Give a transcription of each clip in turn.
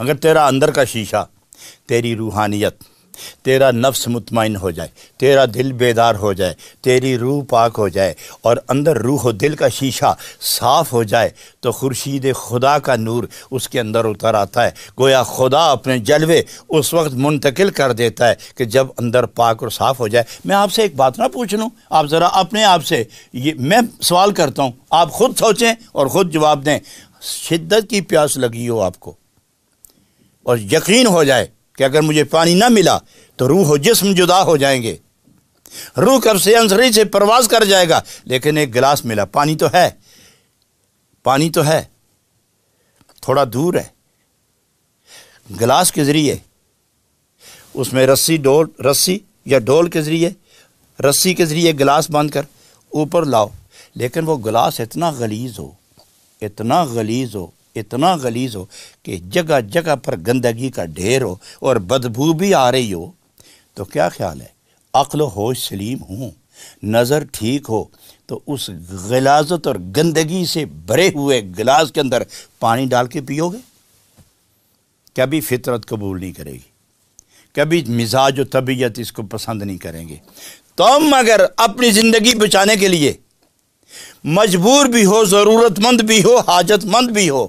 अगर तेरा अंदर का शीशा तेरी रूहानियत तेरा नफ्स मुतमिन हो जाए तेरा दिल बेदार हो जाए तेरी रूह पाक हो जाए और अंदर रूह और दिल का शीशा साफ़ हो जाए तो खुर्शीद खुदा का नूर उसके अंदर उतर आता है गोया खुदा अपने जलवे उस वक्त मुंतकिल कर देता है कि जब अंदर पाक और साफ़ हो जाए मैं आपसे एक बात ना पूछ लूँ आप ज़रा अपने आप से ये मैं सवाल करता हूँ आप ख़ुद सोचें और ख़ुद जवाब दें शिद्दत की प्यास लगी हो आपको और यकीन हो जाए कि अगर मुझे पानी ना मिला तो रूह और जिसम जुदा हो जाएंगे रूह कब से अंसरी से प्रवास कर जाएगा लेकिन एक गिलास मिला पानी तो है पानी तो है थोड़ा दूर है गिलास के ज़रिए उसमें रस्सी डोल रस्सी या डोल के ज़रिए रस्सी के ज़रिए गिलास बांध कर ऊपर लाओ लेकिन वो गिलास इतना गलीज हो इतना गलीज हो इतना गलीज हो कि जगह जगह पर गंदगी का ढेर हो और बदबू भी आ रही हो तो क्या ख्याल है अक्ल होश सलीम हूँ नज़र ठीक हो तो उस गलाजत और गंदगी से भरे हुए गिलास के अंदर पानी डाल के पियोगे कभी फितरत कबूल नहीं करेगी कभी मिजाज और तबीयत इसको पसंद नहीं करेंगे तुम तो अगर अपनी ज़िंदगी बचाने के लिए मजबूर भी हो ज़रूरतमंद भी हो हाजतमंद भी हो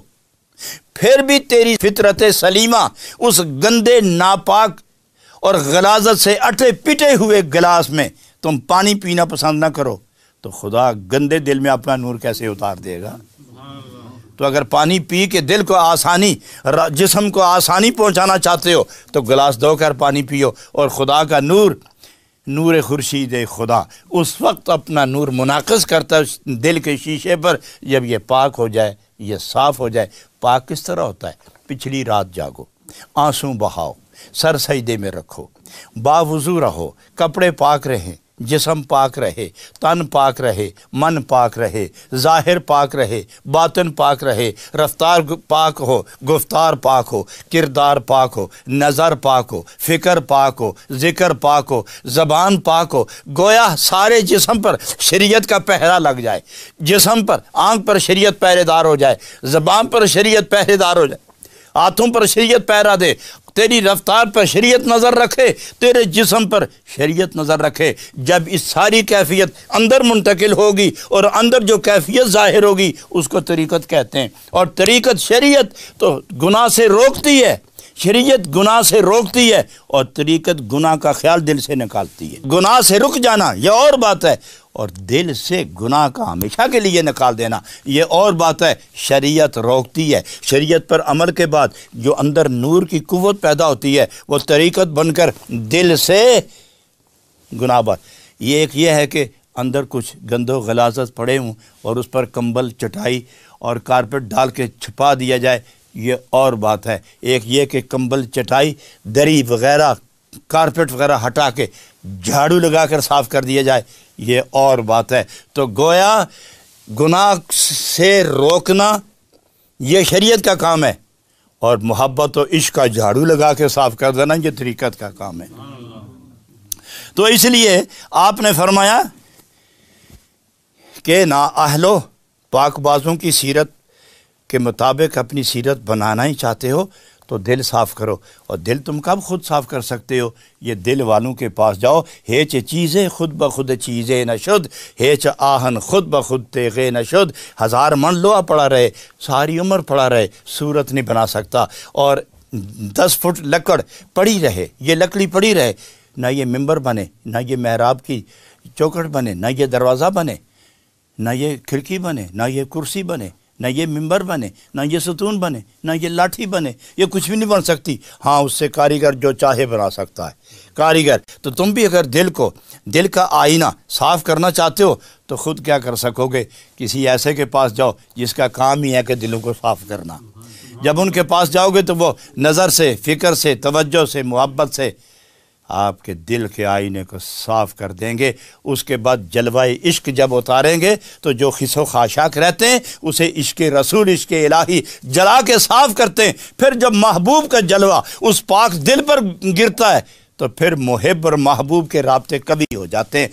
फिर भी तेरी फितरत सलीमा उस गंदे नापाक और गलाजत से अटे पिटे हुए गिलास में तुम पानी पीना पसंद ना करो तो खुदा गंदे दिल में अपना नूर कैसे उतार देगा तो अगर पानी पी के दिल को आसानी जिसम को आसानी पहुंचाना चाहते हो तो गिलास धोकर पानी पियो और खुदा का नूर नूर खुर्शीद खुदा उस वक्त अपना नूर मुनाकस करता है दिल के शीशे पर जब ये पाक हो जाए ये साफ हो जाए पाक किस तरह होता है पिछली रात जागो आंसू बहाओ सर सजदे में रखो बावजू रहो कपड़े पाक रहें जिसम पाक रहे तन पाक रहे मन पाक रहे ज़ाहिर पाक रहे बातन पाक रहे रफ्तार पाक हो गुफ्तार पाक हो किरदार पाक हो नज़र पाक हो फ़िक्र पाक हो ज़िक्र पाक हो ज़बान पाक हो गोया सारे जिसम पर शरीयत का पहरा लग जाए जिसम पर आंख पर शरीयत पहरेदार हो जाए ज़बान पर शरीयत पहरेदार हो जाए हाथों पर शरीयत पहरा दे तेरी रफ्तार पर शरीयत नज़र रखे तेरे जिसम पर शरीयत नज़र रखे जब इस सारी कैफियत अंदर मुंतकिल होगी और अंदर जो कैफियत ज़ाहिर होगी उसको तरीक़त कहते हैं और तरीक़त शरीयत तो गुनाह से रोकती है शरीयत गुनाह से रोकती है और तरीकत गुनाह का ख्याल दिल से निकालती है गुनाह से रुक जाना यह और बात है और दिल से गुनाह का हमेशा के लिए निकाल देना यह और बात है शरीयत रोकती है शरीयत पर अमल के बाद जो अंदर नूर की कुवत पैदा होती है वो तरीकत बनकर दिल से गुनाह बात ये एक ये है कि अंदर कुछ गंदो गलाजत पड़े हों और उस पर कंबल चटाई और कारपेट डाल के छुपा दिया जाए ये और बात है एक ये कि कंबल चटाई दरी वगैरह कारपेट वगैरह हटा के झाड़ू लगा कर साफ़ कर दिया जाए ये और बात है तो गोया गुनाह से रोकना ये शरीयत का काम है और मोहब्बत और इश्क का झाड़ू लगा के साफ़ कर देना ये तरीक़त का काम है तो इसलिए आपने फरमाया कि ना अहलो पाकबाजों की सीरत के मुताबिक अपनी सीरत बनाना ही चाहते हो तो दिल साफ़ करो और दिल तुम कब खुद साफ़ कर सकते हो ये दिल वालों के पास जाओ हेच चीज़ें खुद ब खुद चीज़ें न शुद्ध च आहन खुद ब खुद तेगे न शुद्ध हज़ार मन लोहा पड़ा रहे सारी उम्र पड़ा रहे सूरत नहीं बना सकता और दस फुट लकड़ पड़ी रहे ये लकड़ी पड़ी रहे ना ये मंबर बने ना ये महराब की चौकट बने ना ये दरवाज़ा बने ना ये खिड़की बने ना ये कुर्सी बने ना ये मिंबर बने ना ये सतून बने ना ये लाठी बने ये कुछ भी नहीं बन सकती हाँ उससे कारीगर जो चाहे बना सकता है कारीगर तो तुम भी अगर दिल को दिल का आईना साफ़ करना चाहते हो तो ख़ुद क्या कर सकोगे किसी ऐसे के पास जाओ जिसका काम ही है कि दिलों को साफ़ करना जब उनके पास जाओगे तो वो नज़र से फ़िक्र से तवज्जो से मुहब्बत से आपके दिल के आईने को साफ कर देंगे उसके बाद जलवाई इश्क जब उतारेंगे तो जो खिसो खाशाक रहते हैं उसे इश्क रसूल इश्क इलाही जला के साफ करते हैं फिर जब महबूब का जलवा उस पाक दिल पर गिरता है तो फिर मुहब और महबूब के रबते कभी हो जाते हैं